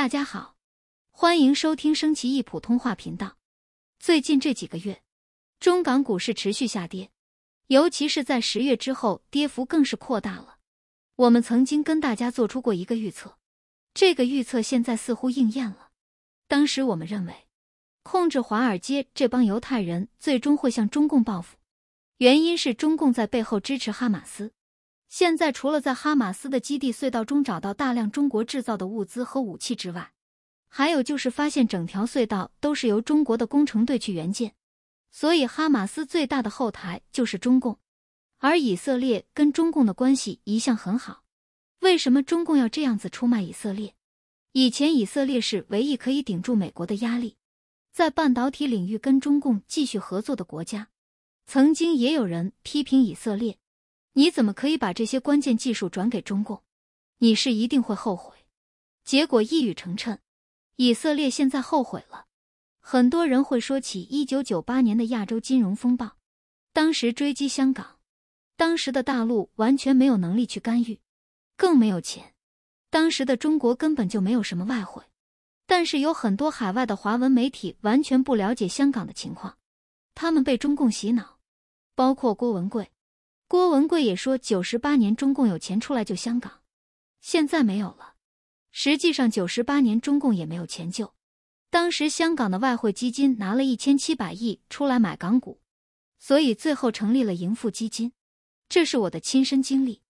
大家好，欢迎收听升旗易普通话频道。最近这几个月，中港股市持续下跌，尤其是在十月之后，跌幅更是扩大了。我们曾经跟大家做出过一个预测，这个预测现在似乎应验了。当时我们认为，控制华尔街这帮犹太人最终会向中共报复，原因是中共在背后支持哈马斯。现在除了在哈马斯的基地隧道中找到大量中国制造的物资和武器之外，还有就是发现整条隧道都是由中国的工程队去援建，所以哈马斯最大的后台就是中共，而以色列跟中共的关系一向很好，为什么中共要这样子出卖以色列？以前以色列是唯一可以顶住美国的压力，在半导体领域跟中共继续合作的国家，曾经也有人批评以色列。你怎么可以把这些关键技术转给中共？你是一定会后悔。结果一语成谶，以色列现在后悔了。很多人会说起一九九八年的亚洲金融风暴，当时追击香港，当时的大陆完全没有能力去干预，更没有钱。当时的中国根本就没有什么外汇。但是有很多海外的华文媒体完全不了解香港的情况，他们被中共洗脑，包括郭文贵。郭文贵也说，九十八年中共有钱出来救香港，现在没有了。实际上，九十八年中共也没有钱救。当时香港的外汇基金拿了一千七百亿出来买港股，所以最后成立了盈富基金。这是我的亲身经历。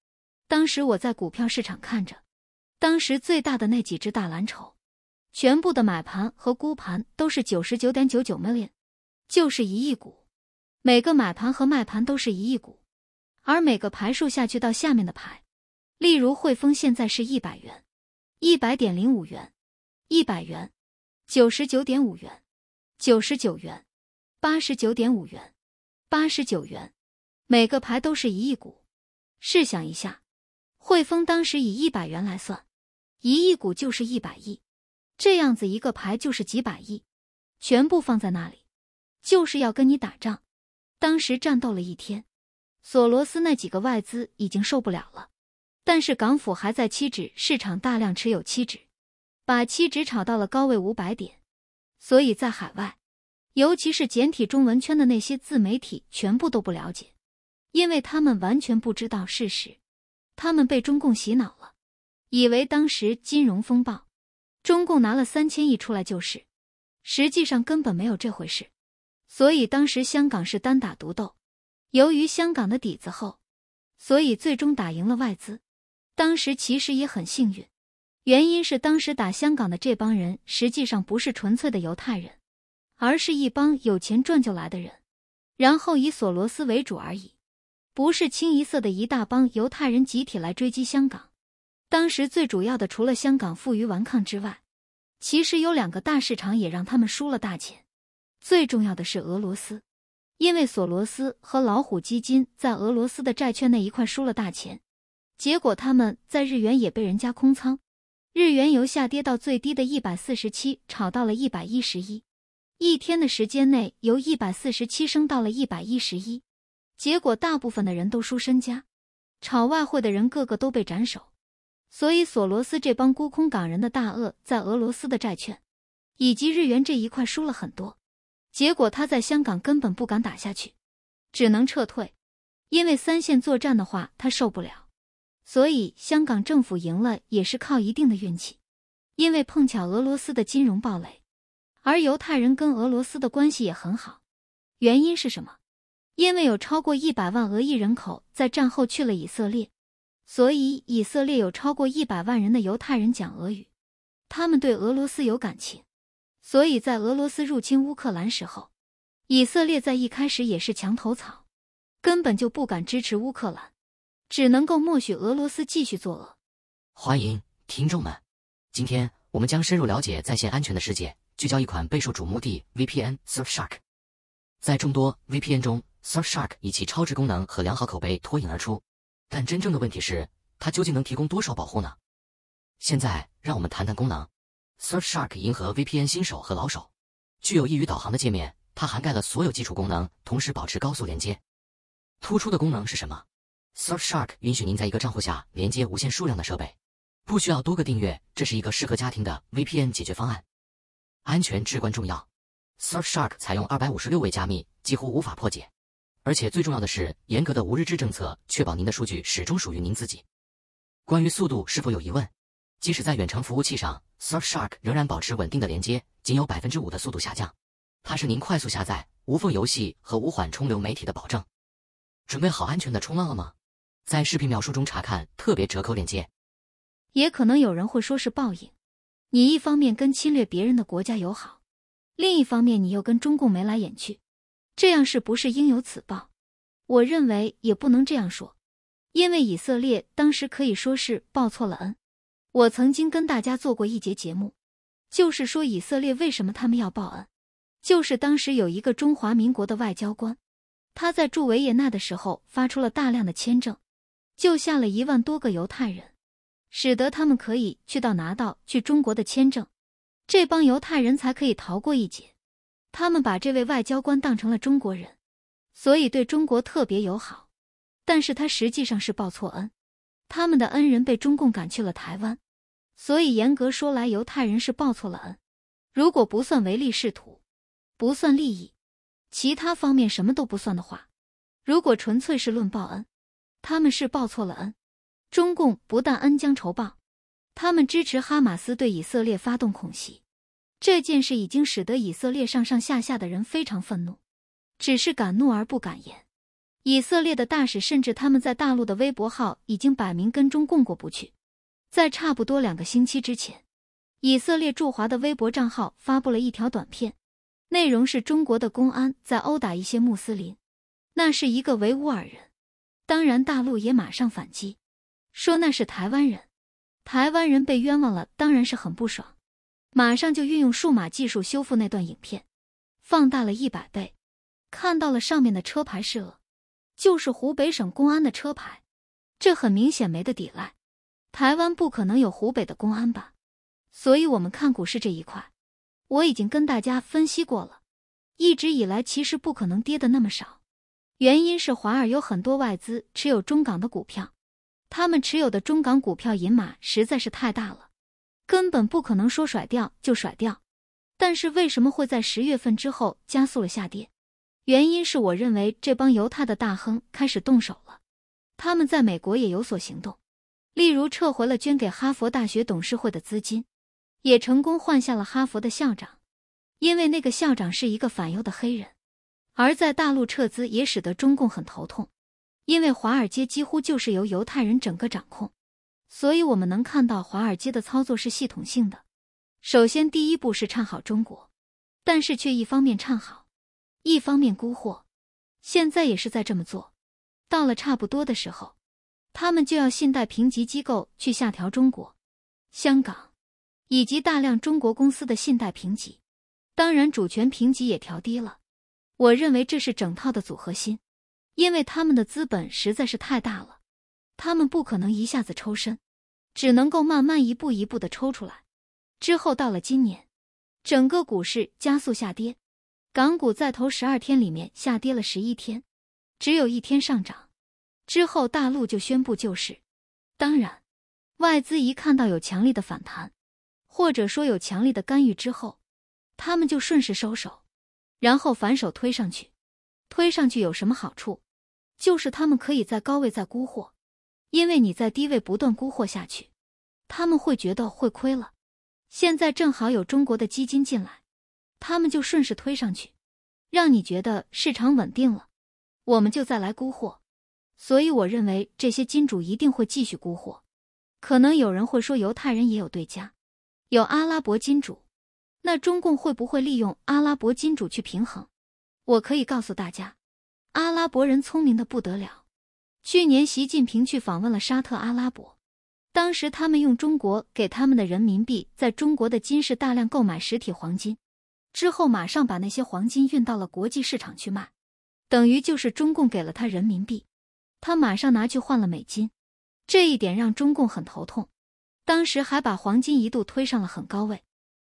当时我在股票市场看着，当时最大的那几只大蓝筹，全部的买盘和沽盘都是九十九点九九 million，就是一亿股，每个买盘和卖盘都是一亿股。而每个牌数下去到下面的牌。例如汇丰现在是一百元，一百点零五元，一百元，九十九点五元，九十九元，八十九点五元，八十九元，每个牌都是一亿股。试想一下，汇丰当时以一百元来算，一亿股就是一百亿，这样子一个牌就是几百亿，全部放在那里，就是要跟你打仗。当时战斗了一天。索罗斯那几个外资已经受不了了，但是港府还在期指市场大量持有期指，把期指炒到了高位五百点。所以在海外，尤其是简体中文圈的那些自媒体，全部都不了解，因为他们完全不知道事实，他们被中共洗脑了，以为当时金融风暴，中共拿了三千亿出来就是，实际上根本没有这回事。所以当时香港是单打独斗。由于香港的底子厚，所以最终打赢了外资。当时其实也很幸运，原因是当时打香港的这帮人实际上不是纯粹的犹太人，而是一帮有钱赚就来的人，然后以索罗斯为主而已，不是清一色的一大帮犹太人集体来追击香港。当时最主要的除了香港负隅顽抗之外，其实有两个大市场也让他们输了大钱。最重要的是俄罗斯。因为索罗斯和老虎基金在俄罗斯的债券那一块输了大钱，结果他们在日元也被人家空仓，日元由下跌到最低的一百四十七，炒到了一百一十一，一天的时间内由一百四十七升到了一百一十一，结果大部分的人都输身家，炒外汇的人个个都被斩首，所以索罗斯这帮沽空港人的大鳄在俄罗斯的债券，以及日元这一块输了很多。结果他在香港根本不敢打下去，只能撤退，因为三线作战的话他受不了。所以香港政府赢了也是靠一定的运气，因为碰巧俄罗斯的金融暴雷，而犹太人跟俄罗斯的关系也很好。原因是什么？因为有超过一百万俄裔人口在战后去了以色列，所以以色列有超过一百万人的犹太人讲俄语，他们对俄罗斯有感情。所以在俄罗斯入侵乌克兰时候，以色列在一开始也是墙头草，根本就不敢支持乌克兰，只能够默许俄罗斯继续作恶。欢迎听众们，今天我们将深入了解在线安全的世界，聚焦一款备受瞩目的 VPN Surfshark。在众多 VPN 中，Surfshark 以其超值功能和良好口碑脱颖而出。但真正的问题是，它究竟能提供多少保护呢？现在让我们谈谈功能。Surfshark 迎合 VPN 新手和老手，具有易于导航的界面。它涵盖了所有基础功能，同时保持高速连接。突出的功能是什么？Surfshark 允许您在一个账户下连接无限数量的设备，不需要多个订阅。这是一个适合家庭的 VPN 解决方案。安全至关重要。Surfshark 采用二百五十六位加密，几乎无法破解。而且最重要的是，严格的无日志政策确保您的数据始终属于您自己。关于速度是否有疑问？即使在远程服务器上。Surfshark 仍然保持稳定的连接，仅有百分之五的速度下降。它是您快速下载、无缝游戏和无缓冲流媒体的保证。准备好安全的冲浪了吗？在视频描述中查看特别折扣链接。也可能有人会说是报应。你一方面跟侵略别人的国家友好，另一方面你又跟中共眉来眼去，这样是不是应有此报？我认为也不能这样说，因为以色列当时可以说是报错了恩。我曾经跟大家做过一节节目，就是说以色列为什么他们要报恩，就是当时有一个中华民国的外交官，他在驻维也纳的时候发出了大量的签证，救下了一万多个犹太人，使得他们可以去到拿到去中国的签证，这帮犹太人才可以逃过一劫。他们把这位外交官当成了中国人，所以对中国特别友好，但是他实际上是报错恩。他们的恩人被中共赶去了台湾，所以严格说来，犹太人是报错了恩。如果不算唯利是图，不算利益，其他方面什么都不算的话，如果纯粹是论报恩，他们是报错了恩。中共不但恩将仇报，他们支持哈马斯对以色列发动恐袭，这件事已经使得以色列上上下下的人非常愤怒，只是敢怒而不敢言。以色列的大使甚至他们在大陆的微博号已经摆明跟中共过不去。在差不多两个星期之前，以色列驻华的微博账号发布了一条短片，内容是中国的公安在殴打一些穆斯林。那是一个维吾尔人，当然大陆也马上反击，说那是台湾人。台湾人被冤枉了，当然是很不爽，马上就运用数码技术修复那段影片，放大了一百倍，看到了上面的车牌是俄。就是湖北省公安的车牌，这很明显没得抵赖。台湾不可能有湖北的公安吧？所以我们看股市这一块，我已经跟大家分析过了。一直以来其实不可能跌的那么少，原因是华尔有很多外资持有中港的股票，他们持有的中港股票银码实在是太大了，根本不可能说甩掉就甩掉。但是为什么会在十月份之后加速了下跌？原因是我认为这帮犹太的大亨开始动手了，他们在美国也有所行动，例如撤回了捐给哈佛大学董事会的资金，也成功换下了哈佛的校长，因为那个校长是一个反犹的黑人。而在大陆撤资也使得中共很头痛，因为华尔街几乎就是由犹太人整个掌控，所以我们能看到华尔街的操作是系统性的。首先，第一步是唱好中国，但是却一方面唱好。一方面沽货，现在也是在这么做。到了差不多的时候，他们就要信贷评级机构去下调中国、香港以及大量中国公司的信贷评级，当然主权评级也调低了。我认为这是整套的组合新，因为他们的资本实在是太大了，他们不可能一下子抽身，只能够慢慢一步一步的抽出来。之后到了今年，整个股市加速下跌。港股在头十二天里面下跌了十一天，只有一天上涨。之后大陆就宣布救市。当然，外资一看到有强力的反弹，或者说有强力的干预之后，他们就顺势收手，然后反手推上去。推上去有什么好处？就是他们可以在高位再沽货，因为你在低位不断沽货下去，他们会觉得会亏了。现在正好有中国的基金进来。他们就顺势推上去，让你觉得市场稳定了，我们就再来沽货。所以我认为这些金主一定会继续沽货。可能有人会说，犹太人也有对家，有阿拉伯金主，那中共会不会利用阿拉伯金主去平衡？我可以告诉大家，阿拉伯人聪明的不得了。去年习近平去访问了沙特阿拉伯，当时他们用中国给他们的人民币，在中国的金市大量购买实体黄金。之后马上把那些黄金运到了国际市场去卖，等于就是中共给了他人民币，他马上拿去换了美金，这一点让中共很头痛。当时还把黄金一度推上了很高位，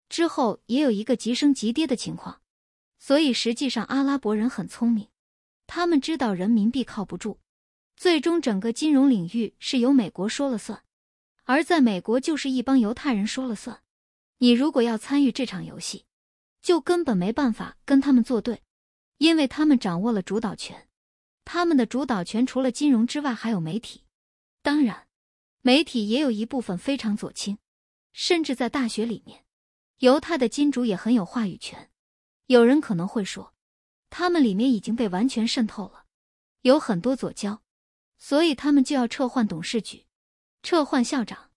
之后也有一个急升急跌的情况。所以实际上阿拉伯人很聪明，他们知道人民币靠不住，最终整个金融领域是由美国说了算，而在美国就是一帮犹太人说了算。你如果要参与这场游戏。就根本没办法跟他们作对，因为他们掌握了主导权。他们的主导权除了金融之外，还有媒体。当然，媒体也有一部分非常左倾，甚至在大学里面，犹太的金主也很有话语权。有人可能会说，他们里面已经被完全渗透了，有很多左交，所以他们就要撤换董事局，撤换校长，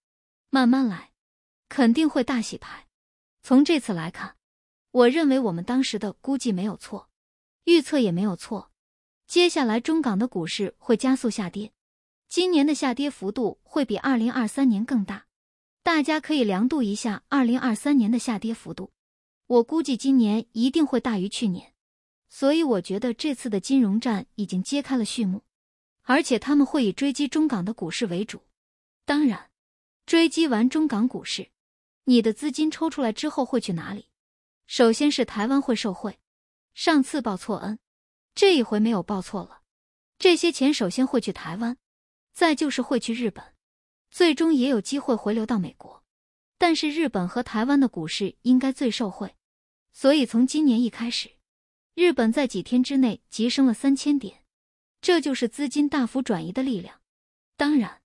慢慢来，肯定会大洗牌。从这次来看。我认为我们当时的估计没有错，预测也没有错。接下来中港的股市会加速下跌，今年的下跌幅度会比二零二三年更大。大家可以量度一下二零二三年的下跌幅度，我估计今年一定会大于去年。所以我觉得这次的金融战已经揭开了序幕，而且他们会以追击中港的股市为主。当然，追击完中港股市，你的资金抽出来之后会去哪里？首先是台湾会受贿，上次报错恩，这一回没有报错了。这些钱首先会去台湾，再就是会去日本，最终也有机会回流到美国。但是日本和台湾的股市应该最受惠，所以从今年一开始，日本在几天之内急升了三千点，这就是资金大幅转移的力量。当然，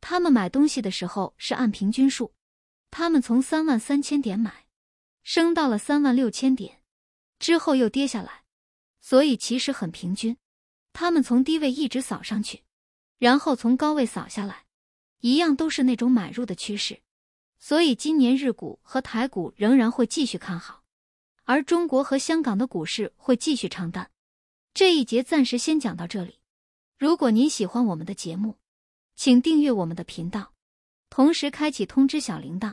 他们买东西的时候是按平均数，他们从三万三千点买。升到了三万六千点，之后又跌下来，所以其实很平均。他们从低位一直扫上去，然后从高位扫下来，一样都是那种买入的趋势。所以今年日股和台股仍然会继续看好，而中国和香港的股市会继续长淡。这一节暂时先讲到这里。如果您喜欢我们的节目，请订阅我们的频道，同时开启通知小铃铛。